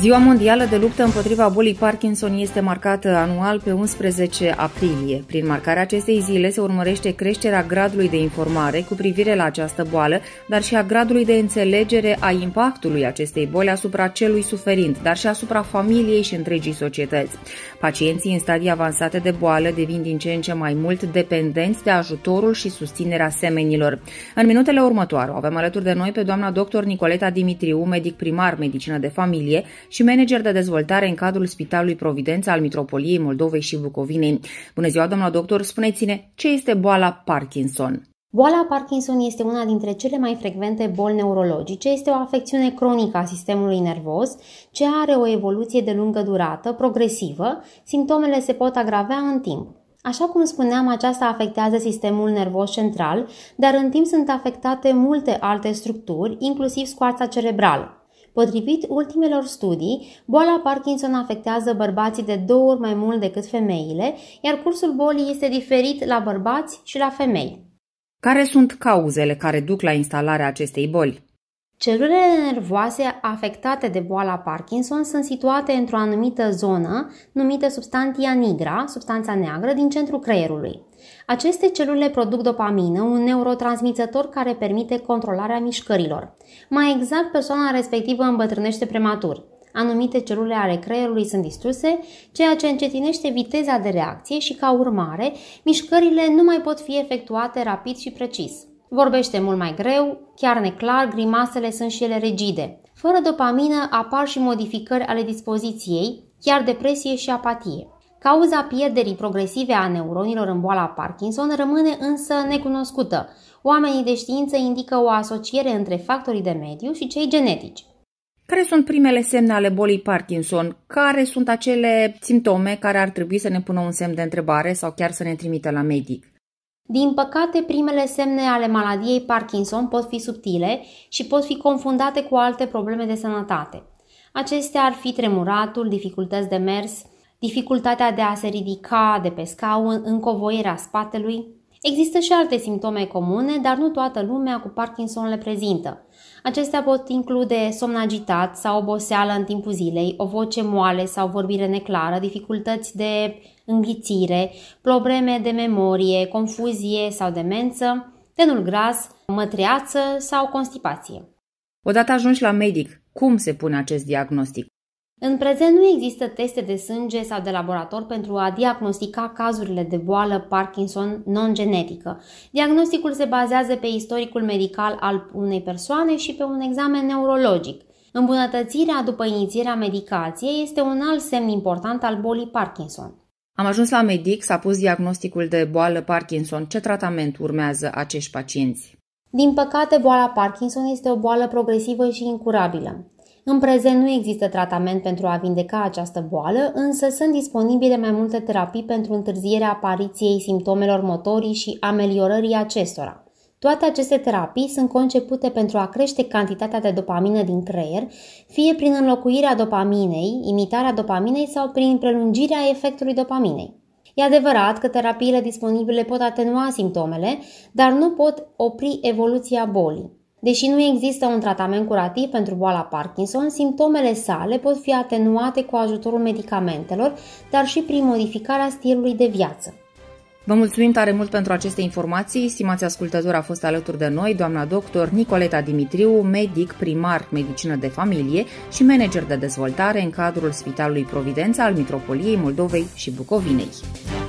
Ziua Mondială de Luptă împotriva bolii Parkinson este marcată anual pe 11 aprilie. Prin marcarea acestei zile se urmărește creșterea gradului de informare cu privire la această boală, dar și a gradului de înțelegere a impactului acestei boli asupra celui suferind, dar și asupra familiei și întregii societăți. Pacienții în stadii avansate de boală devin din ce în ce mai mult dependenți de ajutorul și susținerea semenilor. În minutele următoare avem alături de noi pe doamna dr. Nicoleta Dimitriu, medic primar medicină de familie, și manager de dezvoltare în cadrul Spitalului Providența al Mitropoliei Moldovei și Bucovinei. Bună ziua, doamna doctor, spuneți-ne ce este boala Parkinson? Boala Parkinson este una dintre cele mai frecvente boli neurologice, este o afecțiune cronică a sistemului nervos, ce are o evoluție de lungă durată, progresivă, simptomele se pot agravea în timp. Așa cum spuneam, aceasta afectează sistemul nervos central, dar în timp sunt afectate multe alte structuri, inclusiv scoarța cerebrală. Potrivit ultimelor studii, boala Parkinson afectează bărbații de două ori mai mult decât femeile, iar cursul bolii este diferit la bărbați și la femei. Care sunt cauzele care duc la instalarea acestei boli? Celulele nervoase afectate de boala Parkinson sunt situate într-o anumită zonă numită substantia nigra, substanța neagră, din centrul creierului. Aceste celule produc dopamină, un neurotransmițător care permite controlarea mișcărilor. Mai exact, persoana respectivă îmbătrânește prematur. Anumite celule ale creierului sunt distruse, ceea ce încetinește viteza de reacție și, ca urmare, mișcările nu mai pot fi efectuate rapid și precis. Vorbește mult mai greu, chiar neclar, grimasele sunt și ele rigide. Fără dopamină apar și modificări ale dispoziției, chiar depresie și apatie. Cauza pierderii progresive a neuronilor în boala Parkinson rămâne însă necunoscută. Oamenii de știință indică o asociere între factorii de mediu și cei genetici. Care sunt primele semne ale bolii Parkinson? Care sunt acele simptome care ar trebui să ne pună un semn de întrebare sau chiar să ne trimită la medic? Din păcate, primele semne ale maladiei Parkinson pot fi subtile și pot fi confundate cu alte probleme de sănătate. Acestea ar fi tremuratul, dificultăți de mers, dificultatea de a se ridica de pe scaun, încovoierea spatelui, Există și alte simptome comune, dar nu toată lumea cu Parkinson le prezintă. Acestea pot include somn agitat sau oboseală în timpul zilei, o voce moale sau vorbire neclară, dificultăți de înghițire, probleme de memorie, confuzie sau demență, tenul gras, mătreață sau constipație. Odată ajungi la medic, cum se pune acest diagnostic? În prezent nu există teste de sânge sau de laborator pentru a diagnostica cazurile de boală Parkinson non-genetică. Diagnosticul se bazează pe istoricul medical al unei persoane și pe un examen neurologic. Îmbunătățirea după inițierea medicației este un alt semn important al bolii Parkinson. Am ajuns la medic, s-a pus diagnosticul de boală Parkinson. Ce tratament urmează acești pacienți? Din păcate, boala Parkinson este o boală progresivă și incurabilă. În prezent nu există tratament pentru a vindeca această boală, însă sunt disponibile mai multe terapii pentru întârzierea apariției simptomelor motorii și ameliorării acestora. Toate aceste terapii sunt concepute pentru a crește cantitatea de dopamină din creier, fie prin înlocuirea dopaminei, imitarea dopaminei sau prin prelungirea efectului dopaminei. E adevărat că terapiile disponibile pot atenua simptomele, dar nu pot opri evoluția bolii. Deși nu există un tratament curativ pentru boala Parkinson, simptomele sale pot fi atenuate cu ajutorul medicamentelor, dar și prin modificarea stilului de viață. Vă mulțumim tare mult pentru aceste informații. Stimați ascultători, a fost alături de noi doamna doctor Nicoleta Dimitriu, medic, primar, medicină de familie și manager de dezvoltare în cadrul Spitalului Providența al Mitropoliei Moldovei și Bucovinei.